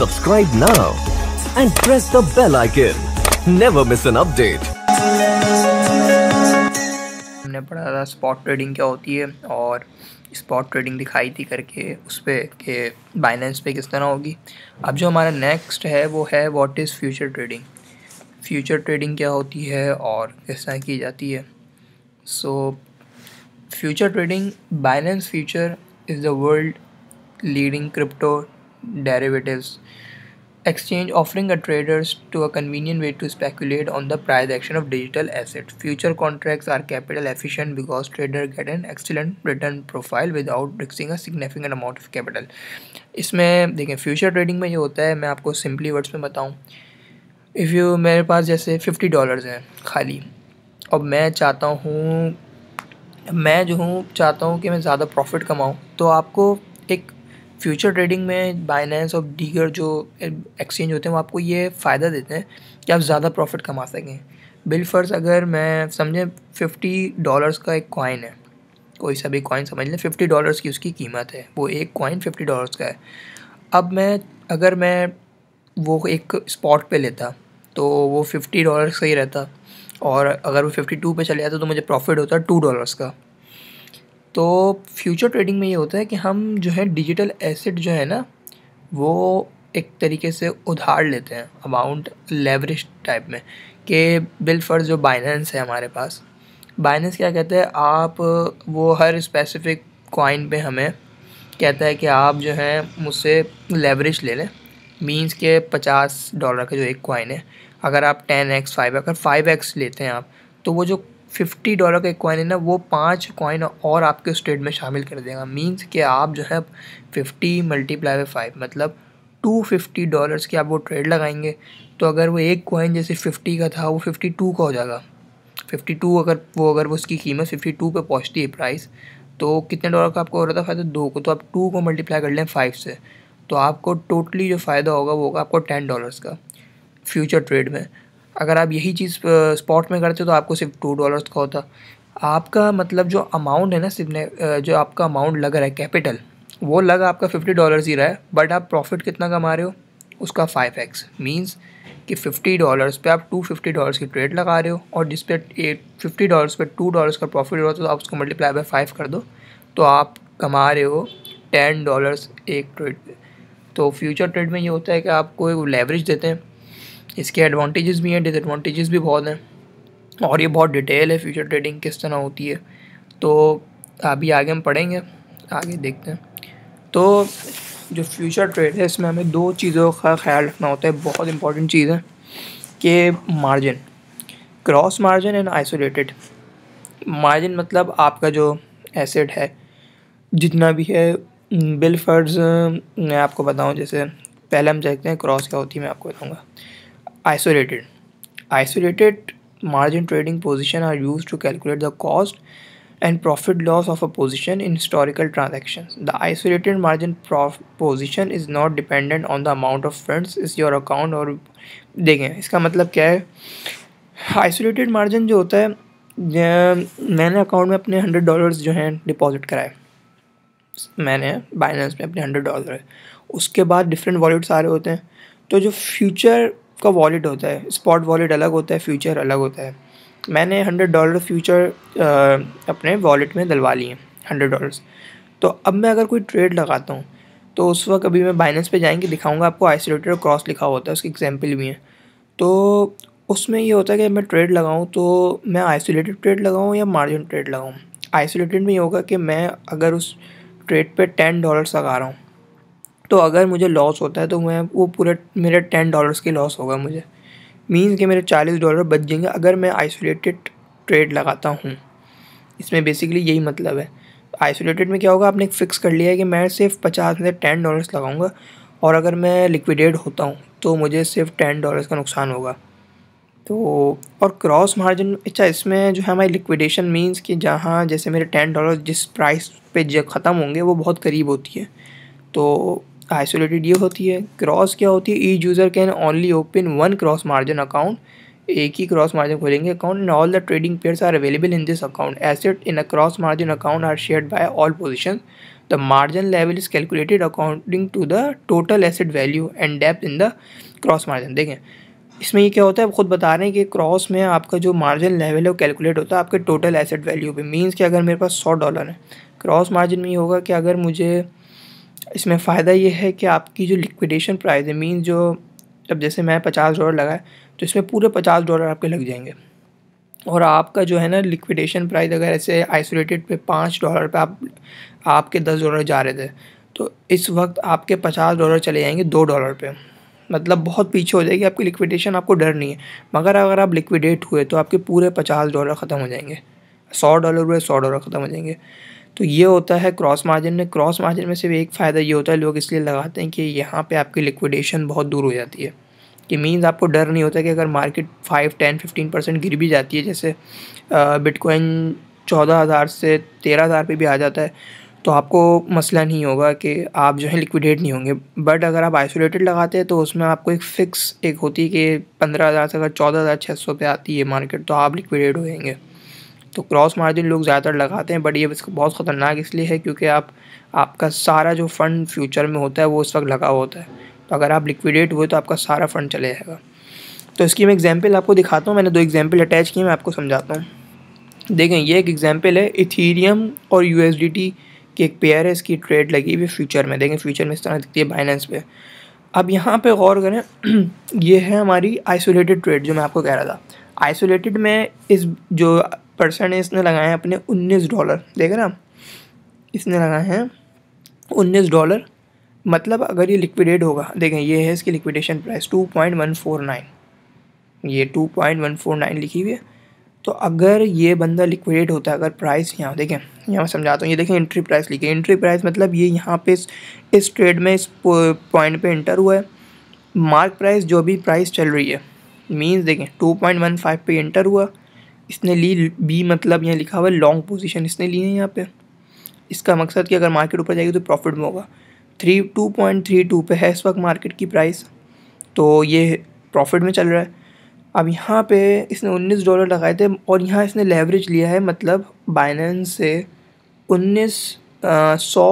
Subscribe now and press the bell icon. Never miss an update. हमने पढ़ा था spot trading क्या होती है और स्पॉट ट्रेडिंग दिखाई थी करके उस पर कि बाइनेंस पे किस तरह होगी अब जो हमारा नेक्स्ट है वो है what is future trading future trading क्या होती है और किस तरह की जाती है so future trading Binance future is the world leading crypto derivatives. Exchange offering a traders to a convenient way to speculate on the price action of digital assets. Future contracts are capital efficient because trader get an excellent return profile without risking a significant amount of capital. इसमें देखें future trading में ये होता है मैं आपको simply words में बताऊं इफ़ यू मेरे पास जैसे फिफ्टी डॉलर्स हैं खाली और मैं चाहता हूँ मैं जो हूँ चाहता हूँ कि मैं ज़्यादा प्रॉफिट कमाऊँ तो आपको एक फ्यूचर ट्रेडिंग में बाइनेंस और दीगर जो एक्सचेंज होते हैं वो आपको ये फ़ायदा देते हैं कि आप ज़्यादा प्रॉफिट कमा सकें बिल फर्ज अगर मैं समझें फिफ्टी डॉलर्स का एक कॉइन है कोई सा भी कॉइन समझ लें फिफ्टी डॉलर्स की उसकी कीमत है वो एक कॉइन फिफ्टी डॉलर्स का है अब मैं अगर मैं वो एक स्पॉट पे लेता तो वो फिफ्टी डॉलर्स का ही रहता और अगर वो फिफ्टी टू पर चले जाता तो मुझे प्रॉफिट होता टू डॉलर्स का तो फ्यूचर ट्रेडिंग में ये होता है कि हम जो है डिजिटल एसेट जो है ना वो एक तरीके से उधार लेते हैं अमाउंट लेवरेज टाइप में कि बिल फॉर जो बाइनेंस है हमारे पास बाइनेंस क्या कहते हैं आप वो हर स्पेसिफिक कॉइन पे हमें कहता है कि आप जो है मुझसे लेवरेज ले लें मीन्स के पचास डॉलर का जो एक कॉइन है अगर आप टेन एक्स फाइव अगर फाइव एक्स लेते हैं आप तो वो जो फिफ्टी डॉलर का एक कॉइन है ना वो पाँच कॉइन और आपके उस ट्रेड में शामिल कर देगा मीन्स कि आप जो है फिफ्टी मल्टीप्लाई बाई फाइव मतलब टू फिफ्टी डॉलर्स की आप वो ट्रेड लगाएंगे तो अगर वो एक कॉइन जैसे फिफ्टी का था वो फिफ्टी टू का हो जाएगा फिफ्टी टू अगर वो अगर वो उसकी कीमत फिफ्टी टू पर पहुँचती है प्राइस तो कितने डॉलर का आपको हो रहा था फ़ायदा दो को तो आप टू को मल्टीप्लाई कर लें फाइव से तो आपको टोटली जो फ़ायदा होगा वो होगा आपको टेन डॉलर्स का फ्यूचर ट्रेड में अगर आप यही चीज़ स्पॉट में करते हो तो आपको सिर्फ टू डॉलर्स का होता आपका मतलब जो अमाउंट है ना सिर्फ जो आपका अमाउंट लग रहा है कैपिटल वो लग आपका फिफ्टी डॉलर्स ही रहा है बट आप प्रॉफिट कितना कमा रहे हो उसका फाइव एक्स मीन्स कि फिफ्टी डॉलर्स पे आप टू फिफ्टी डॉलर्स की ट्रेड लगा रहे हो और जिस पे फिफ्टी डॉलर्स पे टू डॉलर्स का प्रॉफिट हो रहा तो आप उसको मल्टीप्लाई बाई फाइव कर दो तो आप कमा रहे हो टेन डॉलर्स एक ट्रेड पे तो फ्यूचर ट्रेड में ये होता है कि आपको लेवरेज देते हैं इसके एडवांटेजेस भी हैं डिसएडवांटेजेस भी बहुत हैं और ये बहुत डिटेल है फ्यूचर ट्रेडिंग किस तरह होती है तो अभी आगे हम पढ़ेंगे आगे देखते हैं तो जो फ्यूचर ट्रेड है इसमें हमें दो चीज़ों का ख्याल रखना होता है बहुत इंपॉर्टेंट चीज़ है कि margin cross margin and isolated margin मतलब आपका जो एसेट है जितना भी है बिल फर्ज मैं आपको बताऊं जैसे पहले हम देखते हैं क्रॉस क्या होती है मैं आपको बताऊंगा Isolated. Isolated margin trading position are used to calculate the cost and profit loss of a position in historical transactions. The isolated margin prof position is not dependent on the amount of funds is your account or देखें इसका मतलब क्या है isolated margin जो होता है मैंने account में अपने हंड्रेड डॉलर्स जो हैं डिपॉजिट कराए मैंने बाइनेंस में अपने हंड्रेड डॉलर उसके बाद डिफरेंट वॉलेट्स आ रहे होते हैं तो जो फ्यूचर का वॉलेट होता है स्पॉट वॉलेट अलग होता है फ्यूचर अलग होता है मैंने हंड्रेड डॉलर फ्यूचर अपने वॉलेट में दलवा लिए हंड्रेड डॉलर्स तो अब मैं अगर कोई ट्रेड लगाता हूँ तो उस वक्त अभी मैं बाइनेंस पे जाएंगे दिखाऊंगा आपको आइसोलेटेड क्रॉस लिखा होता है उसके एग्जाम्पल भी हैं तो उसमें ये होता है कि मैं ट्रेड लगाऊँ तो मैं आइसोलेटेड ट्रेड लगाऊँ या मार्जिन ट्रेड लगाऊँ आइसोलेटेड में ये होगा कि मैं अगर उस ट्रेड पे टेन डॉलर्स लगा रहा हूँ तो अगर मुझे लॉस होता है तो मैं वो पूरे मेरे टेन डॉलर्स के लॉस होगा मुझे मीन्स कि मेरे चालीस डॉलर बच जाएंगे अगर मैं आइसोलेटेड ट्रेड लगाता हूँ इसमें बेसिकली यही मतलब है आइसोलेटेड में क्या होगा आपने एक फ़िक्स कर लिया है कि मैं सिर्फ पचास में से टेन डॉलर्स लगाऊंगा और अगर मैं लिक्विडेट होता हूँ तो मुझे सिर्फ टेन डॉलर्स का नुकसान होगा तो और क्रॉस मार्जिन अच्छा इसमें जो है हमारी लिक्विडेशन मीन्स कि जहाँ जैसे मेरे टेन डॉलर जिस प्राइस पे ख़त्म होंगे वो बहुत करीब होती है तो आइसोलेटेड ये होती है क्रॉस क्या होती है each user can only open one cross margin account एक ही क्रॉस मार्जिन खोलेंगे account and all the trading pairs are available in this account asset in a cross margin account are shared by all position the margin level is calculated according to the total asset value and depth in the cross margin देखें इसमें ये क्या होता है खुद बता रहे हैं कि क्रॉस में आपका जो मार्जिन लेवल है वो कैलकुलेट होता है आपके टोटल एसेट वैल्यू पे मींस कि अगर मेरे पास सौ डॉलर है क्रॉस मार्जिन में ये होगा कि अगर मुझे इसमें फ़ायदा ये है कि आपकी जो लिक्विडेशन प्राइस है मीन जो अब जैसे मैं पचास डॉलर लगाए तो इसमें पूरे पचास डॉलर आपके लग जाएंगे और आपका जो है ना लिक्विडेशन प्राइस अगर ऐसे आइसोलेटेड पे पाँच डॉलर पे आप आपके दस डॉलर जा रहे थे तो इस वक्त आपके पचास डॉलर चले जाएंगे दो डॉलर पे मतलब बहुत पीछे हो जाएगी आपकी लिक्विडेशन आपको डर नहीं है मगर अगर आप लिक्विडेट हुए तो आपके पूरे पचास डॉलर ख़त्म हो जाएंगे सौ डॉलर हुए सौ डॉलर ख़त्म हो जाएंगे तो ये होता है क्रॉस मार्जिन में क्रॉस मार्जिन में सिर्फ एक फ़ायदा ये होता है लोग इसलिए लगाते हैं कि यहाँ पे आपकी लिक्विडेशन बहुत दूर हो जाती है कि मीन्स आपको डर नहीं होता कि अगर market five ten fifteen percent गिर भी जाती है जैसे बिटकॉइन चौदह हज़ार से तेरह हज़ार पर भी आ जाता है तो आपको मसला नहीं होगा कि आप जो है लिक्विडेट नहीं होंगे बट अगर आप आइसोलेटेड लगाते हैं तो उसमें आपको एक फ़िक्स एक होती है कि पंद्रह हज़ार से अगर चौदह हज़ार छः सौ पे आती है मार्केट तो आप लिक्विडेट हो जाएंगे तो क्रॉस मार्जिन लोग ज़्यादातर लगाते हैं बट ये इसको बहुत ख़तरनाक इसलिए है क्योंकि आप आपका सारा जो फ़ंड फ्यूचर में होता है वो उस वक्त लगा होता है तो अगर आप लिक्विडेट हुए तो आपका सारा फ़ंड चले जाएगा तो इसकी मैं एग्ज़ाम्पल आपको दिखाता हूँ मैंने दो एग्ज़ाम्पल अटैच किए मैं आपको समझाता हूँ देखें ये एक एग्ज़ाम्पल है इथीरियम और यू की एक पेयर है इसकी ट्रेड लगी हुई फ्यूचर में देखें फ्यूचर में इस तरह दिखती है बाइनेंस पे अब यहाँ पे गौर करें ये है हमारी आइसोलेटेड ट्रेड जो मैं आपको कह रहा था आइसोलेटेड में इस जो परसेंट इसने लगाए हैं अपने उन्नीस डॉलर देख रहे इसने लगाए हैं उन्नीस डॉलर मतलब अगर ये लिक्विडेट होगा देखें ये है इसकी liquidation price two point one four nine ये two point one four nine लिखी हुई है तो अगर ये बंदा लिक्विडेट होता है अगर प्राइस यहाँ देखें यहाँ मैं समझाता हूँ ये देखें एंट्री प्राइस लिखी एंट्री प्राइस मतलब ये यहाँ पे इस इस ट्रेड में इस पॉइंट पे इंटर हुआ है मार्क प्राइस जो भी प्राइस चल रही है मींस देखें टू पॉइंट वन फाइव पे इंटर हुआ इसने ली बी मतलब यहाँ लिखा हुआ है लॉन्ग पोजीशन इसने ली है यहाँ पे इसका मकसद कि अगर मार्केट ऊपर जाएगी तो प्रॉफिट में होगा three two point three two पर है इस वक्त मार्केट की प्राइस तो ये प्रॉफिट में चल रहा है अब यहाँ पे इसने उन्नीस डॉलर लगाए थे और यहाँ इसने लेवरेज लिया है मतलब बाइनेंस से उन्नीस सौ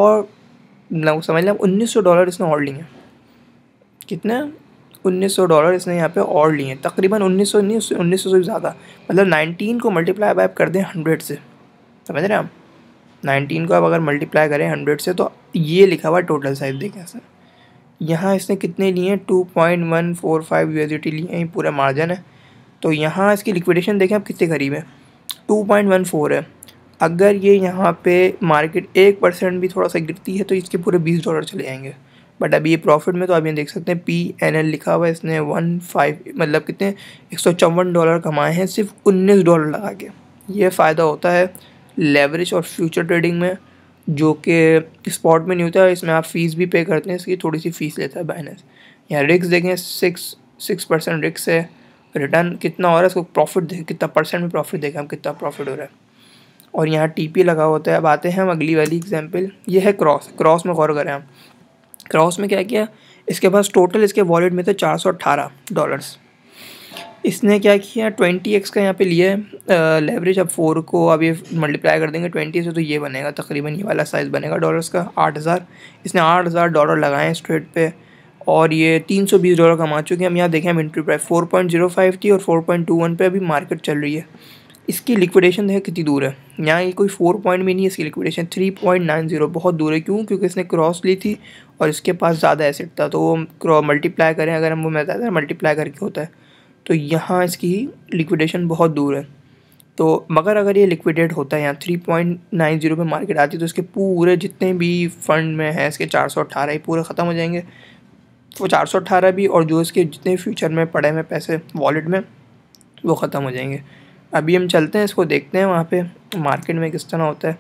मतलब समझ लें उन्नीस सौ डॉलर इसने और लिए कितना उन्नीस सौ डॉलर इसने यहाँ पे और लिए हैं तकरीबन उन्नीस सौ नहीं उन्नीस सौ से ज़्यादा मतलब नाइनटीन को मल्टीप्लाई अब आप कर दें हंड्रेड से समझ रहे हैं आप नाइनटीन को आप अगर मल्टीप्लाई करें हंड्रेड से तो ये लिखा हुआ टोटल साइज देखें सर यहाँ इसने कितने लिए हैं two point one four five U लिए हैं पूरा मार्जिन है तो यहाँ इसकी लिक्विडेशन देखें आप कितने करीब है टू पॉइंट वन फोर है अगर ये यहाँ पे मार्केट एक परसेंट भी थोड़ा सा गिरती है तो इसके पूरे बीस डॉलर चले जाएंगे बट अभी ये प्रॉफिट में तो अभी देख सकते हैं पी एन एल लिखा हुआ है इसने वन फाइव मतलब कितने एक सौ चौवन डॉलर कमाए हैं सिर्फ उन्नीस डॉलर लगा के ये फ़ायदा होता है लेवरेज और फ्यूचर ट्रेडिंग में जो कि स्पॉट में नहीं होता है इसमें आप फीस भी पे करते हैं इसकी थोड़ी सी फीस लेता है बाइनेंस यहाँ रिक्स देखें सिक्स सिक्स परसेंट रिक्स है रिटर्न कितना हो रहा है इसको प्रॉफिट देखें कितना परसेंट में प्रॉफिट देखें हम कितना प्रॉफिट हो रहा है और यहाँ टी लगा होता है अब आते हैं हम अगली वाली एग्जाम्पल ये है क्रॉस क्रॉस में गौर करें हम क्रॉस में क्या किया इसके पास टोटल इसके वॉलेट में थे चार सौ अट्ठारह डॉलर्स इसने क्या किया ट्वेंटी एक्स का यहाँ पे लिया है लेवरेज अब फोर को अब ये मल्टीप्लाई कर देंगे ट्वेंटी से तो ये बनेगा तकरीबन ये वाला साइज़ बनेगा डॉलर्स का आठ हज़ार इसने आठ हज़ार डॉलर लगाए स्ट्रेट पे और ये तीन सौ बीस डॉलर कमा चुके हैं हम यहाँ देखें हम entry price four point zero five थी और फोर पॉइंट टू वन पर अभी मार्केट चल रही है इसकी लिक्विडेशन है कितनी दूर है यहाँ ये कोई फोर पॉइंट भी नहीं है इसकी liquidation three point nine zero बहुत दूर है क्यों क्योंकि इसने क्रॉस ली थी और इसके पास ज़्यादा एसिड था तो वो मल्टीप्लाई करें अगर हम वो ज़्यादा मल्टीप्लाई करके होता है तो यहाँ इसकी लिक्विडेशन बहुत दूर है तो मगर अगर ये लिक्विडेट होता है यहाँ थ्री पॉइंट नाइन जीरो पर मार्केट आती है तो इसके पूरे जितने भी फंड में हैं इसके चार सौ अट्ठारह ही पूरे ख़त्म हो जाएंगे वो चार सौ अट्ठारह भी और जो इसके जितने फ्यूचर में पड़े हुए पैसे वॉलेट में वो ख़त्म हो जाएंगे अभी हम चलते हैं इसको देखते हैं वहाँ पे मार्केट में किस तरह होता है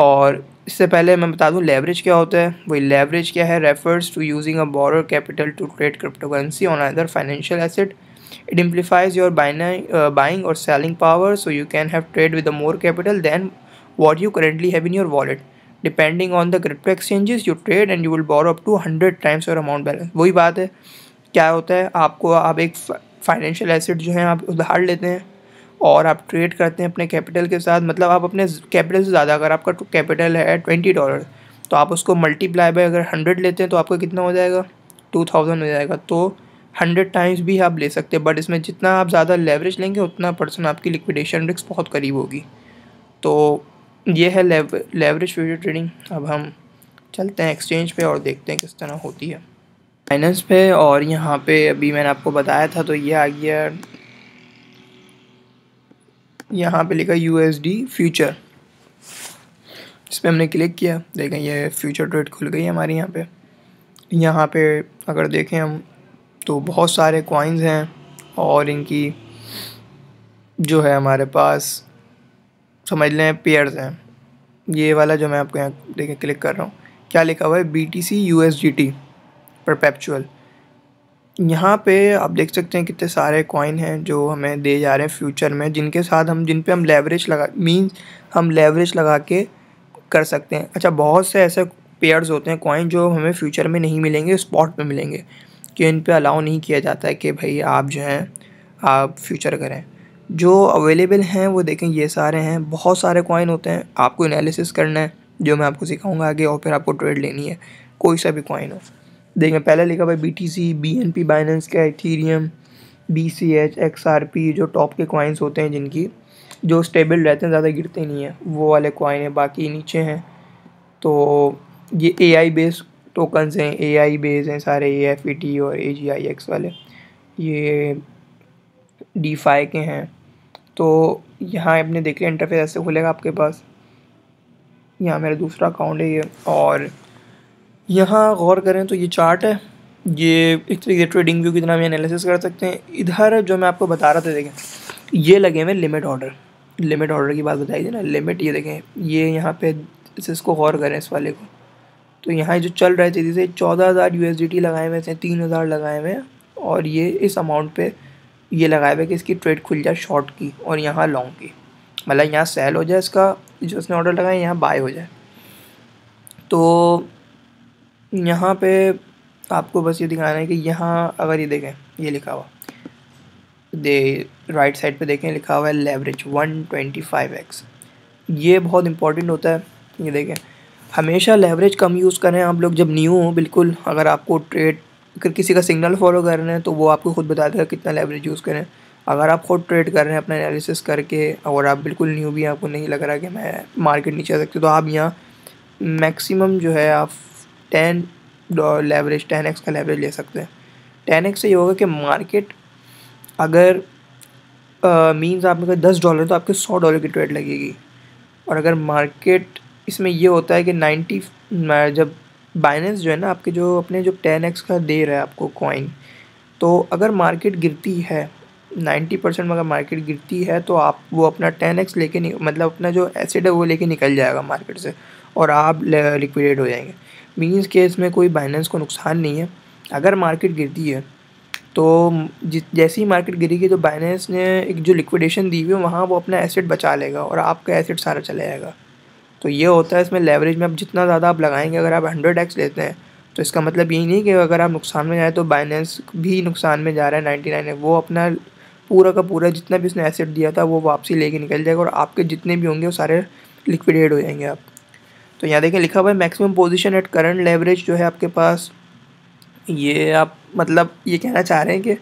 और इससे पहले मैं बता दूँ लेवरेज क्या होता है वही लेवरेज क्या है refers to using a borrowed capital to trade crypto currency on other financial asset it amplifies your buying और selling power so you can have trade with a more capital than what you currently have in your wallet depending on the crypto exchanges you trade and you will borrow up to hundred times your amount balance वही बात है क्या होता है आपको आप एक financial asset जो है आप उधार लेते हैं और आप ट्रेड करते हैं अपने कैपिटल के साथ मतलब आप अपने कैपिटल से ज़्यादा अगर आपका कैपिटल है ट्वेंटी डॉलर तो आप उसको मल्टीप्लाई बाय अगर हंड्रेड लेते हैं तो आपका कितना हो जाएगा टू थाउजेंड हो जाएगा तो हंड्रेड टाइम्स भी आप ले सकते हैं बट इसमें जितना आप ज़्यादा लेवरेज लेंगे उतना परसेंट आपकी लिक्विडेशन रिस्क बहुत करीब होगी तो ये है लेवरेज फ्यूचर ट्रेडिंग अब हम चलते हैं एक्सचेंज पे और देखते हैं किस तरह होती है फाइनेंस पे और यहाँ पे अभी मैंने आपको बताया था तो ये आ गया यहाँ पे लिखा यू एस डी फ्यूचर इस पर हमने क्लिक किया देखें ये फ्यूचर ट्रेड खुल गई हमारे यहाँ पे यहाँ पे अगर देखें हम तो बहुत सारे कॉइन्स हैं और इनकी जो है हमारे पास समझ लें पेयर्स हैं ये वाला जो मैं आपको यहाँ देखें क्लिक कर रहा हूँ क्या लिखा हुआ है B T C U S D T perpetual यहाँ पे आप देख सकते हैं कितने सारे कॉइन हैं जो हमें दिए जा रहे हैं फ्यूचर में जिनके साथ हम जिन पे हम लेवरेज लगा मींस हम लेवरेज लगा के कर सकते हैं अच्छा बहुत से ऐसे पेयर्स होते हैं कॉइन जो हमें फ्यूचर में नहीं मिलेंगे स्पॉट पे मिलेंगे कि इन पे अलाउ नहीं किया जाता है कि भाई आप जो हैं आप फ्यूचर करें जो अवेलेबल हैं वो देखें ये सारे हैं बहुत सारे कॉइन होते हैं आपको एनालिसिस करना है जो मैं आपको सिखाऊंगा आगे और फिर आपको ट्रेड लेनी है कोई सा भी कॉइन हो देखें मैं पहले लिखा भाई B T C B N P Binance का Ethereum B C H X R P जो टॉप के कॉइन्स होते हैं जिनकी जो स्टेबल रहते हैं ज़्यादा गिरते नहीं हैं वो वाले कॉइन हैं बाकी नीचे हैं तो ये ए आई बेस टोकन्स हैं ए आई बेस हैं सारे ए एफ ई टी और ए जी आई एक्स वाले ये डी फाई के हैं तो यहाँ आपने देख लिया इंटरफेस ऐसे खुलेगा आपके पास यहाँ मेरा दूसरा अकाउंट है ये और यहाँ गौर करें तो ये चार्ट है ये एक तरीके ट्रेडिंग व्यू की तरह हम एनालिसिस कर सकते हैं इधर जो मैं आपको बता रहा था देखें ये लगे हुए लिमिट ऑर्डर लिमिट ऑर्डर की बात बताई थी ना लिमिट ये देखें ये यहाँ पे इसको गौर करें इस वाले को तो यहाँ जो चल रहे थे जैसे चौदह हज़ार यू लगाए हुए थे तीन हज़ार लगाए हुए और ये इस अमाउंट पे ये लगाए हुए कि इसकी ट्रेड खुल जाए शॉर्ट की और यहाँ लॉन्ग की मतलब यहाँ सेल हो जाए इसका जो उसने ऑर्डर लगाया यहाँ बाय हो जाए तो यहाँ पे आपको बस ये दिखाना है कि यहाँ अगर ये देखें ये लिखा हुआ दे राइट साइड पे देखें लिखा हुआ है लेवरेज 125x ये बहुत इंपॉर्टेंट होता है ये देखें हमेशा लेवरेज कम यूज़ करें आप लोग जब न्यू हो बिल्कुल अगर आपको ट्रेड अगर किसी का सिग्नल फॉलो कर रहे हैं तो वो आपको खुद बता देगा कितना लेवरेज यूज़ करें अगर आप खुद ट्रेड कर रहे हैं अपना एनालिसिस करके और आप बिल्कुल न्यू भी आपको नहीं लग रहा कि मैं मार्केट नीचे आ सकती तो आप यहाँ मैक्सिमम जो है आप टेन लेवरेज टेन एक्स का लेवरेज ले सकते हैं टेन एक्स से ये होगा कि मार्केट अगर मीन्स आप कहा दस डॉलर तो आपके सौ डॉलर की ट्रेड लगेगी और अगर मार्केट इसमें ये होता है कि नाइन्टी जब बाइनेंस जो है ना आपके जो अपने जो टेन एक्स का दे रहा है आपको कॉइन तो अगर मार्केट गिरती है नाइन्टी परसेंट अगर मार्केट गिरती है तो आप वो अपना टेन एक्स लेके मतलब अपना जो एसिड है वो लेके निकल जाएगा मार्केट से और आप लिक्विडेट हो जाएंगे मीन्स के इसमें कोई बाइनेंस को नुकसान नहीं है अगर मार्केट गिरती है तो जैसे ही मार्केट गिरेगी तो बाइनेंस ने एक जो लिक्विडेशन दी हुई है वहाँ वो अपना एसेट बचा लेगा और आपका एसेट सारा चला जाएगा तो ये होता है इसमें लेवरेज में आप जितना ज़्यादा आप लगाएंगे अगर आप हंड्रेड एक्स लेते हैं तो इसका मतलब यही नहीं कि अगर आप नुकसान में जाए तो बाइनेंस भी नुकसान में जा रहा है नाइन्टी नाइन है वो अपना पूरा का पूरा जितना भी उसने एसेट दिया था वो वापसी लेके निकल जाएगा और आपके जितने भी होंगे वो सारे लिक्विडेट हो जाएंगे आप तो यहाँ देखें लिखा हुआ है maximum position at current leverage जो है आपके पास ये आप मतलब ये कहना चाह रहे हैं कि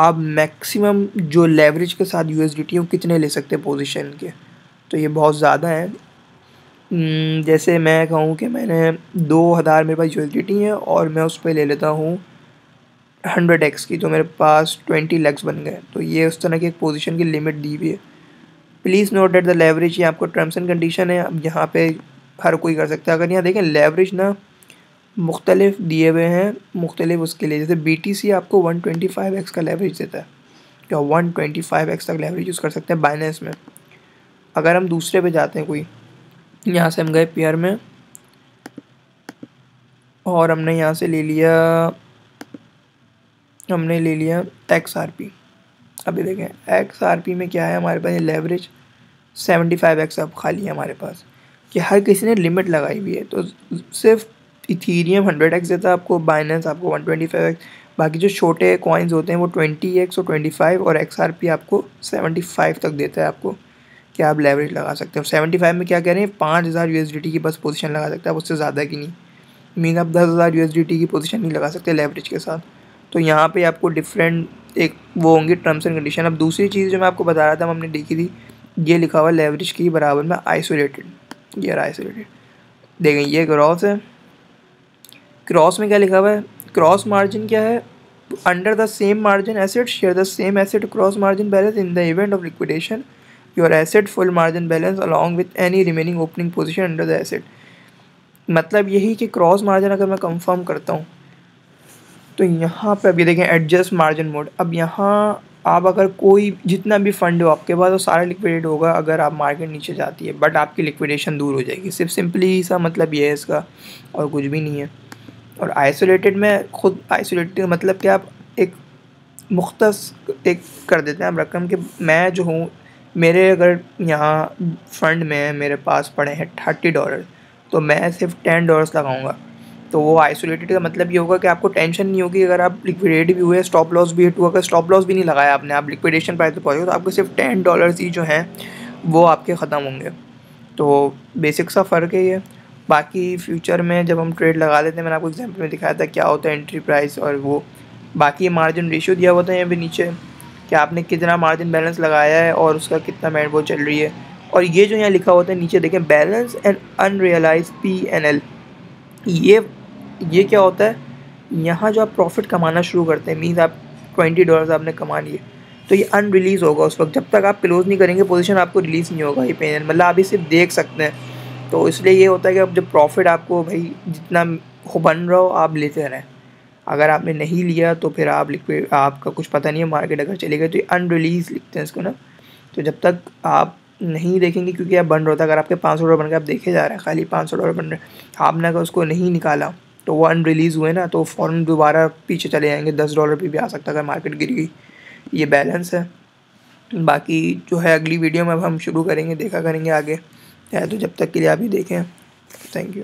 आप मैक्सिमम जो लेवरेज के साथ यू एस कितने ले सकते हैं पोजिशन के तो ये बहुत ज़्यादा है हम्म, जैसे मैं कहूँ कि मैंने दो हज़ार मेरे पास यू है और मैं उस पर ले लेता हूँ हंड्रेड एक्स की तो मेरे पास ट्वेंटी लैक्स बन गए तो ये उस तरह की एक पोजीशन की लिमिट दी हुई है please note that the leverage ये आपको टर्म्स एंड कंडीशन है अब यहाँ पे हर कोई कर सकता है अगर यहाँ देखें लेवरेज ना मुख्तलिफ दिए हुए हैं मुख्तलिफ उसके लिए जैसे बी टी सी आपको वन ट्वेंटी फाइव एक्स का लेवरेज देता है या वन ट्वेंटी फाइव एक्स तक लेवरेज यूज़ कर सकते हैं बाइनेंस में अगर हम दूसरे पर जाते हैं कोई यहाँ से हम गए पेयर में और हमने यहाँ से ले लिया हमने ले लिया एक्स आर पी अभी देखें एक्स आर पी में क्या है हमारे पास ये लेवरेज सेवेंटी फाइव एक्स अब खाली है हमारे पास कि हर किसी ने लिमिट लगाई हुई है तो सिर्फ इथीरियम हंड्रेड एक्स देता है आपको बाइनेंस आपको वन ट्वेंटी फाइव एक्स बाकी जो छोटे कॉइन्स होते हैं वो ट्वेंटी एक्स और ट्वेंटी फाइव और एक्स आर पी आपको सेवेंटी फाइव तक देता है आपको कि आप लेवरेज लगा सकते हो सेवेंटी फाइव में क्या कह रहे हैं पाँच हज़ार यू एस डी टी की बस पोजिशन लगा सकते हैं आप उससे ज़्यादा की नहीं मीन आप दस हज़ार यू एस डी टी की पोजीशन नहीं लगा सकते लेवरेज के साथ तो यहाँ पे आपको डिफरेंट एक वो होंगी टर्म्स एंड कंडीशन अब दूसरी चीज़ जो मैं आपको बता रहा था हमने देखी थी ये लिखा हुआ लेवरेज की बराबर में आइसोलेटेड ये आइसोलेटेड देखें ये क्रॉस है क्रॉस में क्या लिखा हुआ है क्रॉस मार्जिन क्या है under the same margin asset share the same asset cross margin balance in the event of liquidation your asset full margin balance along with any remaining opening position under the asset मतलब यही कि cross margin अगर मैं confirm करता हूँ तो यहाँ पे अभी देखें एडजस्ट मार्जिन मोड अब यहाँ आप अगर कोई जितना भी फंड हो आपके पास वो सारा लिक्विडेट होगा अगर आप मार्केट नीचे जाती है बट आपकी लिक्विडेशन दूर हो जाएगी सिर्फ सिंपली सा मतलब ये है इसका और कुछ भी नहीं है और आइसोलेटेड में ख़ुद आइसोलेटेड मतलब कि आप एक मुख्त एक कर देते हैं आप रकम कि मैं जो हूँ मेरे अगर यहाँ फंड में मेरे पास पड़े हैं थर्टी डॉलर तो मैं सिर्फ टेन डॉलर्स लगाऊँगा तो वो आइसोलेटेड का मतलब ये होगा कि आपको टेंशन नहीं होगी अगर आप लिक्विडेट भी हुए स्टॉप लॉस भी है टू अगर स्टॉप लॉस भी नहीं लगाया आपने आप लिक्विडेशन प्राइस पर पहुँचे तो आपके सिर्फ टेन डॉलर्स ही जो हैं वो आपके ख़त्म होंगे तो बेसिक सा फ़र्क है ये बाकी फ्यूचर में जब हम ट्रेड लगा लेते हैं मैंने आपको एग्जाम्पल में दिखाया था क्या होता है एंट्री प्राइस और वो बाकी मार्जिन रेशियो दिया हुआ था यहाँ पे नीचे कि आपने कितना मार्जिन बैलेंस लगाया है और उसका कितना मेड वो चल रही है और ये जो यहाँ लिखा होता है नीचे देखें balance and unrealised P N L ये ये क्या होता है यहाँ जो आप प्रॉफिट कमाना शुरू करते हैं मीन्स आप ट्वेंटी डॉलर आपने कमा लिए तो ये अनरिलीज़ होगा उस वक्त जब तक आप क्लोज़ नहीं करेंगे पोजीशन आपको रिलीज़ नहीं होगा ये पेन मतलब आप इसे सिर्फ देख सकते हैं तो इसलिए ये होता है कि अब जब प्रॉफिट आपको भाई जितना बन रहा हो आप लेते रहें अगर आपने नहीं लिया तो फिर आप लिक्विड आपका कुछ पता नहीं है मार्केट अगर चले गए तो ये अनरिलीज़ लिखते हैं इसको ना तो जब तक आप नहीं देखेंगे क्योंकि आप बन रहा था अगर आपके पाँच सौ डॉलर बनकर आप देखे जा रहे हैं खाली पाँच सौ डॉलर बन रहे आपने अगर उसको नहीं निकाला तो वो अनरिलीज़ हुए ना तो फ़ौरन दोबारा पीछे चले जाएंगे दस डॉलर पर भी आ सकता अगर मार्केट गिर गई ये बैलेंस है बाकी जो है अगली वीडियो में अब हम शुरू करेंगे देखा करेंगे आगे है तो जब तक के लिए आप ही देखें थैंक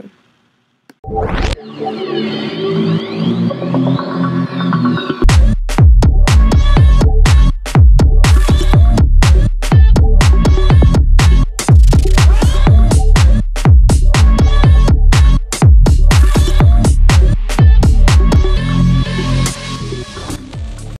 यू